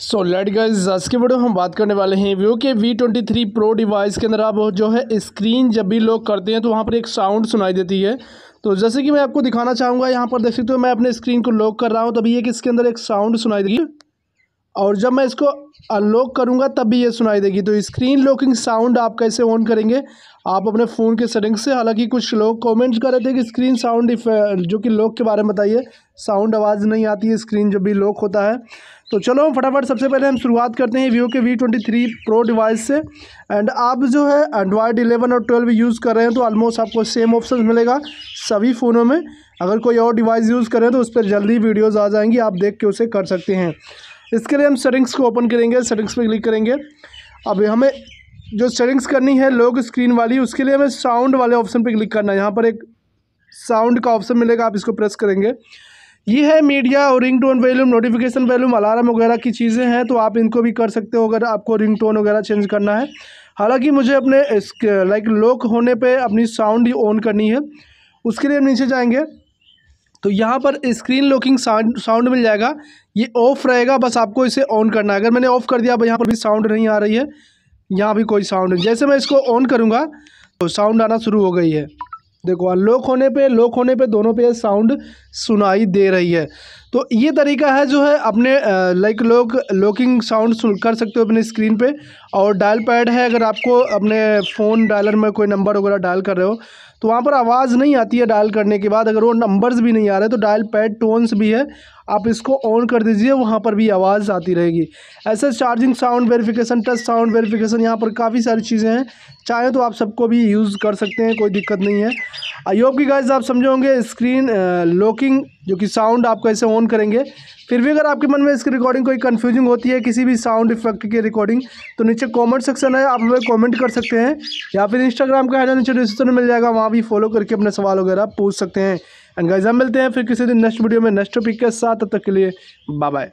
so let guys आज के video हम बात करने वाले हैं व्यू के V twenty three pro device के अंदर आप जो है स्क्रीन जब भी लोग करते हैं तो वहाँ पर एक साउंड सुनाई देती है तो जैसे कि मैं आपको दिखाना चाहूँगा यहाँ पर देख सकते हो मैं अपने स्क्रीन को लॉक कर रहा हूँ तभी ये कि इसके अंदर एक साउंड सुनाई देगी और जब मैं इसको अनलॉक करूँगा तब भी ये सुनाई देगी तो स्क्रीन लॉकिंग साउंड आप कैसे ऑन करेंगे आप अपने फ़ोन के सेटिंग से हालांकि कुछ लोग कमेंट कर रहे थे कि स्क्रीन साउंड जो कि लॉक के बारे में बताइए साउंड आवाज़ नहीं आती है स्क्रीन जब भी लॉक होता है तो चलो फटाफट सबसे पहले हम शुरुआत करते हैं वीवो के V twenty three pro device से एंड आप जो है एंड्रॉयड इलेवन और ट्वेल्व यूज़ कर रहे हैं तो ऑलमोस्ट आपको सेम ऑप्शन मिलेगा सभी फ़ोनों में अगर कोई और डिवाइस यूज़ करें तो उस पर जल्दी वीडियोज़ आ जाएंगी आप देख के उसे कर सकते हैं इसके लिए हम सेटिंग्स को ओपन करेंगे सेटिंग्स पर क्लिक करेंगे अब हमें जो सेटिंग्स करनी है लोग स्क्रीन वाली उसके लिए हमें साउंड वाले ऑप्शन पर क्लिक करना है यहाँ पर एक साउंड का ऑप्शन मिलेगा आप इसको प्रेस करेंगे ये है मीडिया और ring tone volume notification volume alarm वगैरह की चीज़ें हैं तो आप इनको भी कर सकते हो अगर आपको रिंग टोन वगैरह चेंज करना है हालांकि मुझे अपने लाइक लॉक होने पे अपनी साउंड ही ऑन करनी है उसके लिए हम नीचे जाएंगे तो यहाँ पर स्क्रीन लॉकिंग साउंड साउंड मिल जाएगा ये ऑफ रहेगा बस आपको इसे ऑन करना है अगर मैंने ऑफ कर दिया अब यहाँ पर भी साउंड नहीं आ रही है यहाँ भी कोई साउंड नहीं जैसे मैं इसको ऑन करूँगा तो साउंड आना शुरू हो गई है देखो अनलॉक होने पे लॉक होने पे दोनों पे साउंड सुनाई दे रही है तो ये तरीका है जो है अपने लाइक लोग लॉकिंग साउंड कर सकते हो अपने स्क्रीन पे और डायल पैड है अगर आपको अपने फ़ोन डायलर में कोई नंबर वगैरह डायल कर रहे हो तो वहाँ पर आवाज़ नहीं आती है डायल करने के बाद अगर वो नंबर्स भी नहीं आ रहे तो डायल पैड टोन्स भी है आप इसको ऑन कर दीजिए वहाँ पर भी आवाज़ आती रहेगी ऐसे charging sound verification touch sound verification यहाँ पर काफ़ी सारी चीज़ें हैं चाहे तो आप सबको भी यूज़ कर सकते हैं कोई दिक्कत नहीं है आई होप की गाइज आप समझे होंगे स्क्रीन लॉकिंग जो कि साउंड आप कैसे ऑन करेंगे फिर भी अगर आपके मन में इसकी रिकॉर्डिंग कोई कन्फ्यूजिंग होती है किसी भी साउंड इफेक्ट की रिकॉर्डिंग तो नीचे कमेंट सेक्शन है आप हमें कमेंट कर सकते हैं या फिर इंस्टाग्राम का हैंडल नीचे डिस्क्रिप्शन में मिल जाएगा वहाँ भी फॉलो करके अपने सवाल वगैरह पूछ सकते हैं एंड गाइजा मिलते हैं फिर किसी दिन नेक्स्ट वीडियो में नेक्स्ट टॉपिक के साथ तब तक के लिए बाय बाय